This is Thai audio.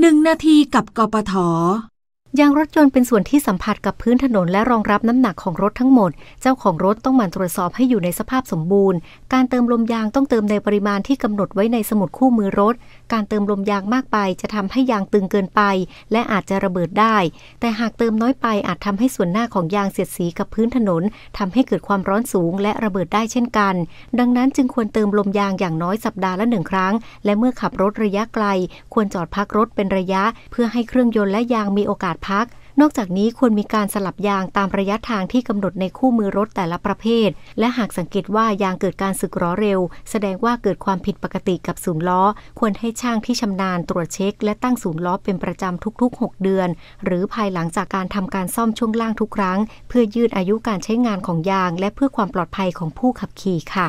หนึ่งนาทีกับกปทยางรถยนต์เป็นส่วนที่สัมผัสกับพื้นถนนและรองรับน้ำหนักของรถทั้งหมด เจ้าของรถต้องหมั่นตรวจสอบให้อยู่ในสภาพสมบูรณ์ การเติมลมยางต้องเติมในปริมาณที่กำหนดไว้ในสมุดคู่มือรถ การเติมลมยางมากไปจะทำให้ยางตึงเกินไปและอาจจะระเบิดได้ แต่หากเติมน้อยไปอาจทำให้ส่วนหน้าของยางเสียดสีกับพื้นถนนทำให้เกิดความร้อนสูงและระเบิดได้เช่นกัน ดังนั้นจึงควรเติมลมยางอย่างน้อยสัปดาห์ละหนึ่งครั้ง และเมื่อขับรถระยะไกล ควรจอดพักรถเป็นระยะเพื่อให้เครื่องยนต์และยางมีโอกาสพักนอกจากนี้ควรมีการสลับยางตามระยะทางที่กำหนดในคู่มือรถแต่ละประเภท และหากสังเกตว่ายางเกิดการสึกหรอเร็ว แสดงว่าเกิดความผิดปกติกับศูนย์ล้อ ควรให้ช่างที่ชำนาญตรวจเช็ค และตั้งศูนย์ล้อ เป็นประจำทุกๆ 6 เดือน หรือภายหลังจากการทำการซ่อมช่วงล่างทุกครั้ง เพื่อยืดอายุการใช้งานของยางและเพื่อความปลอดภัยของผู้ขับขี่ค่ะ